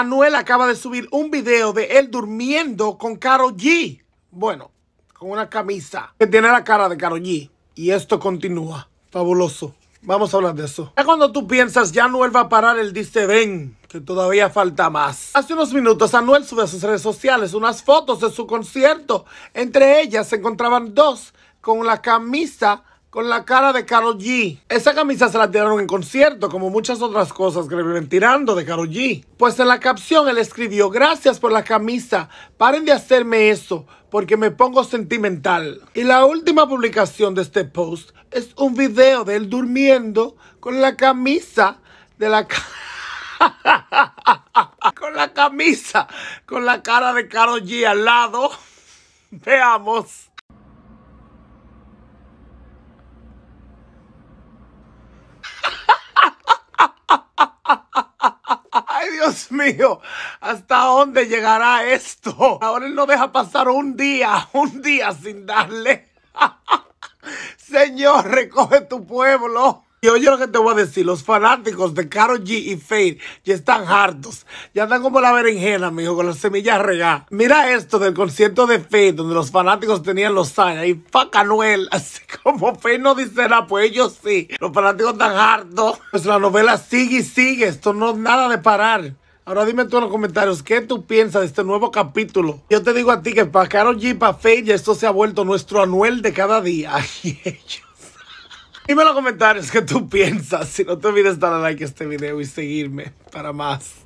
Anuel acaba de subir un video de él durmiendo con Karol G. Bueno, con una camisa que tiene la cara de Karol G. Y esto continúa. Fabuloso. Vamos a hablar de eso. Es cuando tú piensas, ya Anuel va a parar, él dice, ven, que todavía falta más. Hace unos minutos, Anuel sube a sus redes sociales unas fotos de su concierto. Entre ellas se encontraban dos con la camisa con la cara de Karol G. Esa camisa se la tiraron en concierto, como muchas otras cosas que le vienen tirando de Karol G. Pues en la capción él escribió, gracias por la camisa, paren de hacerme eso, porque me pongo sentimental. Y la última publicación de este post es un video de él durmiendo con la camisa de la... con la camisa, con la cara de Karol G al lado. Veamos. Dios mío, ¿hasta dónde llegará esto? Ahora él no deja pasar un día, un día sin darle. Señor, recoge tu pueblo. Y oye lo que te voy a decir, los fanáticos de Karol G y Fade ya están hartos. Ya están como la berenjena, mijo, con las semillas regadas. Mira esto del concierto de Fade, donde los fanáticos tenían los años. Y fuck Noel! así como Fade no dice nada, pues ellos sí. Los fanáticos están hartos. Pues la novela sigue y sigue, esto no es nada de parar. Ahora dime tú en los comentarios, ¿qué tú piensas de este nuevo capítulo? Yo te digo a ti que para Carol G, para ya esto se ha vuelto nuestro anuel de cada día. Y Dime en los comentarios qué tú piensas. Si no te olvides darle like a este video y seguirme para más.